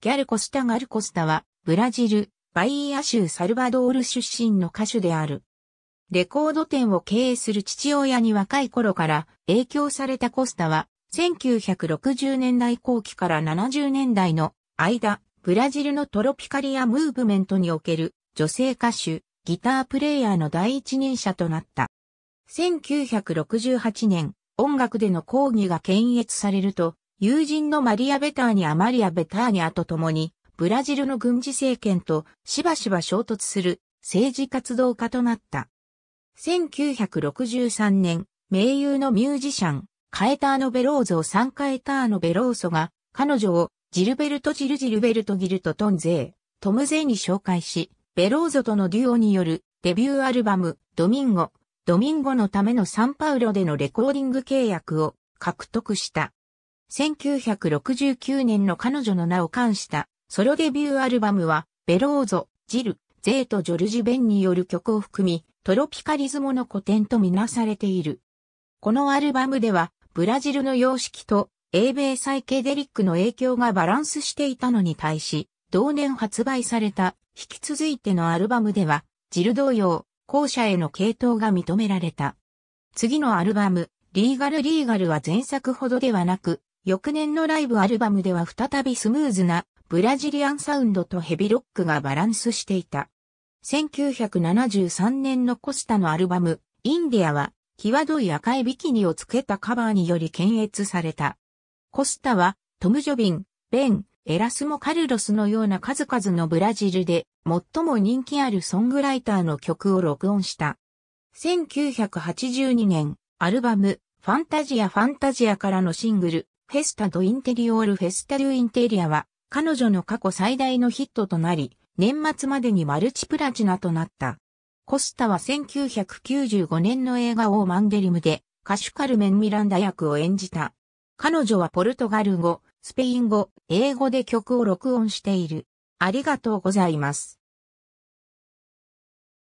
ギャルコスタ・ガルコスタは、ブラジル、バイーア州サルバドール出身の歌手である。レコード店を経営する父親に若い頃から影響されたコスタは、1960年代後期から70年代の間、ブラジルのトロピカリアムーブメントにおける女性歌手、ギタープレイヤーの第一人者となった。1968年、音楽での講義が検閲されると、友人のマリア・ベターニア・マリア・ベターニアと共に、ブラジルの軍事政権としばしば衝突する政治活動家となった。1963年、名優のミュージシャン、カエターノ・ベローゾを3カエターノ・ベローソが、彼女をジルベルト・ジルジルベルト・ギルト・トンゼー、トム・ゼーに紹介し、ベローゾとのデュオによるデビューアルバム、ドミンゴ、ドミンゴのためのサンパウロでのレコーディング契約を獲得した。1969年の彼女の名を冠したソロデビューアルバムは、ベローゾ、ジル、ゼート・ジョルジ・ベンによる曲を含み、トロピカリズムの古典とみなされている。このアルバムでは、ブラジルの様式と英米サイケデリックの影響がバランスしていたのに対し、同年発売された引き続いてのアルバムでは、ジル同様、後者への系統が認められた。次のアルバム、リーガル・リーガルは前作ほどではなく、翌年のライブアルバムでは再びスムーズなブラジリアンサウンドとヘビロックがバランスしていた。1973年のコスタのアルバム、インディアは、際どい赤いビキニをつけたカバーにより検閲された。コスタは、トム・ジョビン、ベン、エラスモ・カルロスのような数々のブラジルで、最も人気あるソングライターの曲を録音した。1982年、アルバム、ファンタジア・ファンタジアからのシングル、フェスタとインテリオールフェスタデュインテリアは、彼女の過去最大のヒットとなり、年末までにマルチプラチナとなった。コスタは1995年の映画オーマンデリムで、歌手カルメン・ミランダ役を演じた。彼女はポルトガル語、スペイン語、英語で曲を録音している。ありがとうございます。